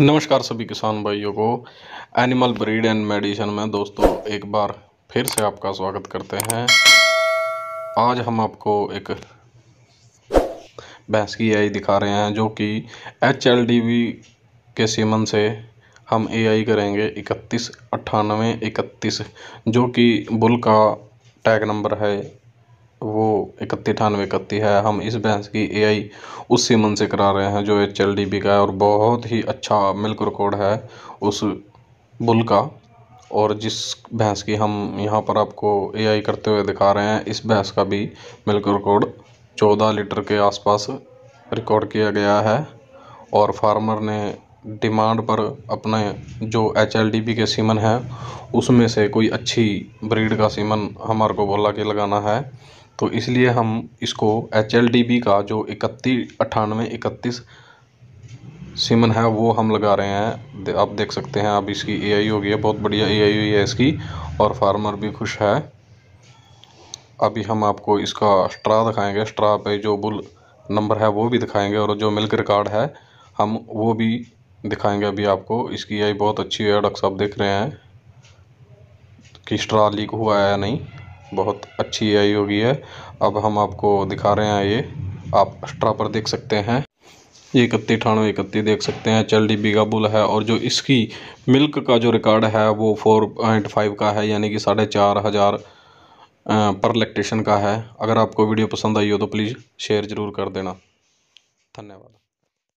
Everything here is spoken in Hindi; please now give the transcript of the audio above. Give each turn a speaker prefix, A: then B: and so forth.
A: नमस्कार सभी किसान भाइयों को एनिमल ब्रीड एंड मेडिसिन में दोस्तों एक बार फिर से आपका स्वागत करते हैं आज हम आपको एक भैंस की एआई दिखा रहे हैं जो कि एच एल डी वी के सीमन से हम एआई करेंगे इकतीस अट्ठानवे इकतीस जो कि बुल का टैग नंबर है वो इकत्ती अठानवे इकत्ती है हम इस भैंस की एआई उस सीमन से करा रहे हैं जो एच एल डी बी का है और बहुत ही अच्छा मिल्क रिकॉर्ड है उस बुल का और जिस भैंस की हम यहाँ पर आपको एआई करते हुए दिखा रहे हैं इस भैंस का भी मिल्क रिकॉर्ड चौदह लीटर के आसपास रिकॉर्ड किया गया है और फार्मर ने डिमांड पर अपने जो एच एल डी बी के सीमन है उसमें से कोई अच्छी ब्रीड का सीमन हमारे को बोला कि लगाना है तो इसलिए हम इसको एच एल डी बी का जो इकतीस अट्ठानवे इकतीस सिमन है वो हम लगा रहे हैं आप देख सकते हैं अब इसकी ए आई हो गई है बहुत बढ़िया ए आई हुई है इसकी और फार्मर भी खुश है अभी हम आपको इसका स्ट्रा दिखाएंगे स्ट्रा पे जो बुल नंबर है वो भी दिखाएंगे और जो मिल्क रिकॉर्ड है हम वो भी दिखाएंगे अभी आपको इसकी आई बहुत अच्छी है डॉक्टर साहब देख रहे हैं कि स्ट्रा लीक हुआ है या नहीं बहुत अच्छी आई होगी है अब हम आपको दिखा रहे हैं ये आप एक्स्ट्रा पर देख सकते हैं ये इकती अठानवे इकत्ती देख सकते हैं चल डी बीघा बुल है और जो इसकी मिल्क का जो रिकॉर्ड है वो फोर पॉइंट फाइव का है यानी कि साढ़े चार हज़ार पर लेक्टेशन का है अगर आपको वीडियो पसंद आई हो तो प्लीज़ शेयर ज़रूर कर देना धन्यवाद